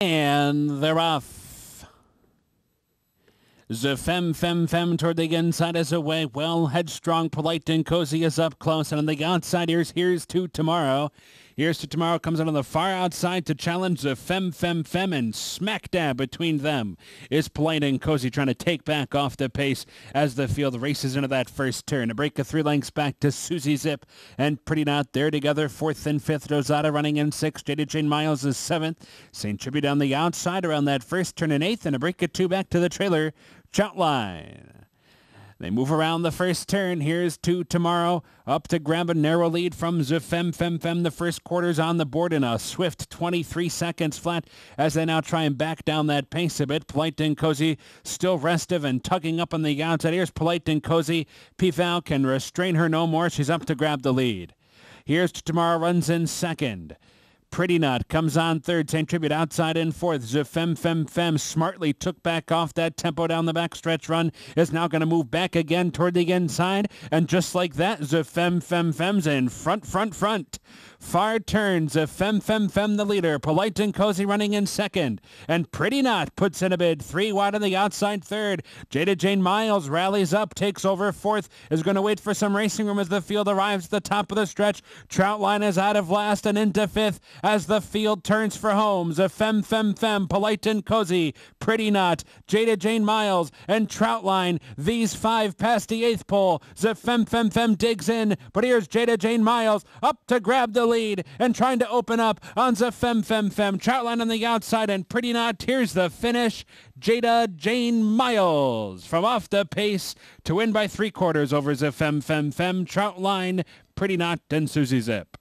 And they're off. The fem fem fem toward the inside is away. Well, headstrong, polite, and cozy is up close. And on the outside here's here's to tomorrow. Here's to Tomorrow comes out on the far outside to challenge the Fem Fem Fem and smack dab between them is Polite and Cozy trying to take back off the pace as the field races into that first turn. A break of three lengths back to Susie Zip and Pretty Not There together. Fourth and fifth, Rosada running in sixth. Jaded Jane Miles is seventh. St. Tribute on the outside around that first turn in eighth and a break of two back to the trailer. line. They move around the first turn. Here's two tomorrow. Up to grab a narrow lead from Zefem Fem Fem. The first quarter's on the board in a swift 23 seconds flat as they now try and back down that pace a bit. Polite and Cozy still restive and tugging up on the outside. Here's Polite and Cozy. Pifal can restrain her no more. She's up to grab the lead. Here's tomorrow runs in second. Pretty Nut comes on third. Same Tribute outside and fourth. Zefem Fem Fem smartly took back off that tempo down the backstretch run. Is now going to move back again toward the inside. And just like that, Zefem Fem Fem's in front, front, front. Far turns Zefem Fem Fem the leader. Polite and Cozy running in second. And Pretty Knot puts in a bid. Three wide on the outside third. Jada Jane Miles rallies up, takes over fourth, is going to wait for some racing room as the field arrives at the top of the stretch. Troutline is out of last and into fifth as the field turns for Holmes. A Fem Fem Fem, Polite and Cozy, Pretty Knot, Jada Jane Miles, and Troutline. These five past the eighth pole. Zefem Fem Fem digs in, but here's Jada Jane Miles up to grab the lead and trying to open up on Zefem Fem Fem. Troutline on the outside and Pretty Knot. Here's the finish. Jada Jane Miles from off the pace to win by three quarters over Zefem Fem Fem, Troutline, Pretty Knot, and Susie Zip.